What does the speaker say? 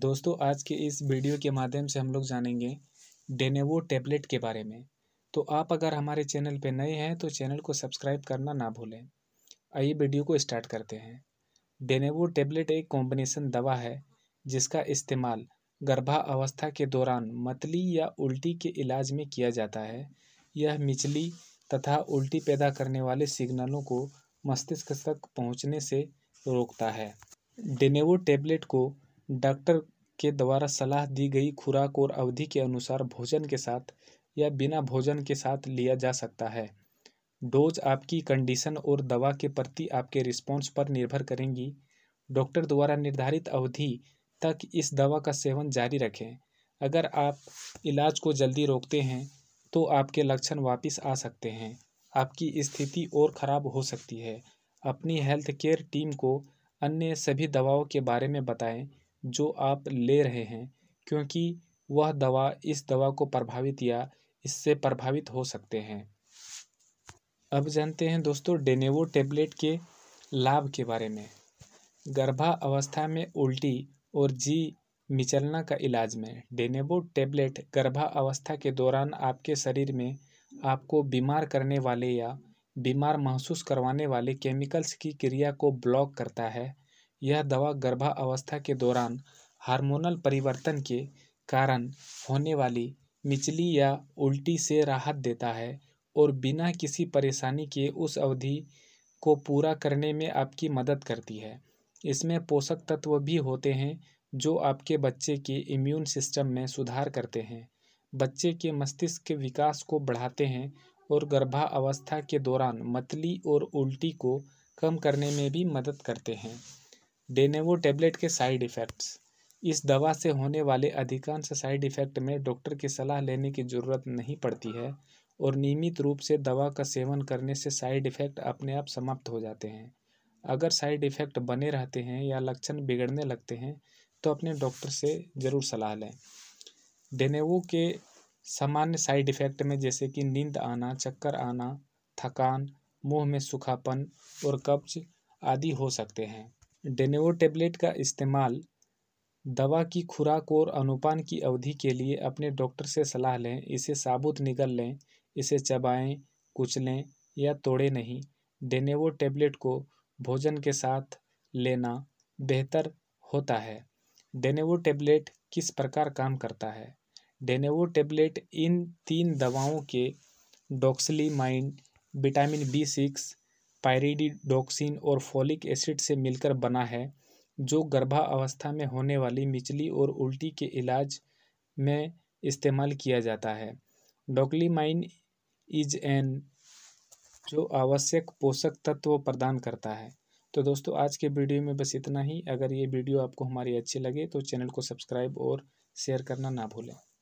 दोस्तों आज के इस वीडियो के माध्यम से हम लोग जानेंगे डेनेवो टैबलेट के बारे में तो आप अगर हमारे चैनल पर नए हैं तो चैनल को सब्सक्राइब करना ना भूलें आइए वीडियो को स्टार्ट करते हैं डेनेवो टैबलेट एक कॉम्बिनेशन दवा है जिसका इस्तेमाल गर्भावस्था के दौरान मतली या उल्टी के इलाज में किया जाता है यह मिचली तथा उल्टी पैदा करने वाले सिग्नलों को मस्तिष्क तक पहुँचने से रोकता है डेनेवो टैबलेट को डॉक्टर के द्वारा सलाह दी गई खुराक और अवधि के अनुसार भोजन के साथ या बिना भोजन के साथ लिया जा सकता है डोज आपकी कंडीशन और दवा के प्रति आपके रिस्पॉन्स पर निर्भर करेंगी डॉक्टर द्वारा निर्धारित अवधि तक इस दवा का सेवन जारी रखें अगर आप इलाज को जल्दी रोकते हैं तो आपके लक्षण वापस आ सकते हैं आपकी स्थिति और ख़राब हो सकती है अपनी हेल्थ केयर टीम को अन्य सभी दवाओं के बारे में बताएं जो आप ले रहे हैं क्योंकि वह दवा इस दवा को प्रभावित या इससे प्रभावित हो सकते हैं अब जानते हैं दोस्तों डेनेवो टेबलेट के लाभ के बारे में गर्भा अवस्था में उल्टी और जी मिचलना का इलाज में डेनेबो टेबलेट गर्भा अवस्था के दौरान आपके शरीर में आपको बीमार करने वाले या बीमार महसूस करवाने वाले केमिकल्स की क्रिया को ब्लॉक करता है यह दवा गर्भावस्था के दौरान हार्मोनल परिवर्तन के कारण होने वाली मिचली या उल्टी से राहत देता है और बिना किसी परेशानी के उस अवधि को पूरा करने में आपकी मदद करती है इसमें पोषक तत्व भी होते हैं जो आपके बच्चे के इम्यून सिस्टम में सुधार करते हैं बच्चे के मस्तिष्क के विकास को बढ़ाते हैं और गर्भावस्था के दौरान मतली और उल्टी को कम करने में भी मदद करते हैं डेनेवो टेबलेट के साइड इफ़ेक्ट्स इस दवा से होने वाले अधिकांश साइड इफ़ेक्ट में डॉक्टर की सलाह लेने की ज़रूरत नहीं पड़ती है और नियमित रूप से दवा का सेवन करने से साइड इफ़ेक्ट अपने आप समाप्त हो जाते हैं अगर साइड इफ़ेक्ट बने रहते हैं या लक्षण बिगड़ने लगते हैं तो अपने डॉक्टर से ज़रूर सलाह लें डेनेवो के सामान्य साइड इफ़ेक्ट में जैसे कि नींद आना चक्कर आना थकान मुंह में सूखापन और कब्ज आदि हो सकते हैं डेनेवो टेबलेट का इस्तेमाल दवा की खुराक और अनुपान की अवधि के लिए अपने डॉक्टर से सलाह लें इसे साबुत निगल लें इसे चबाएं कुचलें या तोड़ें नहीं डेनेवो टेबलेट को भोजन के साथ लेना बेहतर होता है डेनेवो टेबलेट किस प्रकार काम करता है डेनेवो टेबलेट इन तीन दवाओं के doxylamine vitamin B six pyridoxine और फोलिक एसिड से मिलकर बना है जो गर्भावस्था में होने वाली मिचली और उल्टी के इलाज में इस्तेमाल किया जाता है डोकलीमाइन इज एन जो आवश्यक पोषक तत्व प्रदान करता है तो दोस्तों आज के वीडियो में बस इतना ही अगर ये वीडियो आपको हमारी अच्छी लगे तो चैनल को सब्सक्राइब और शेयर करना ना भूलें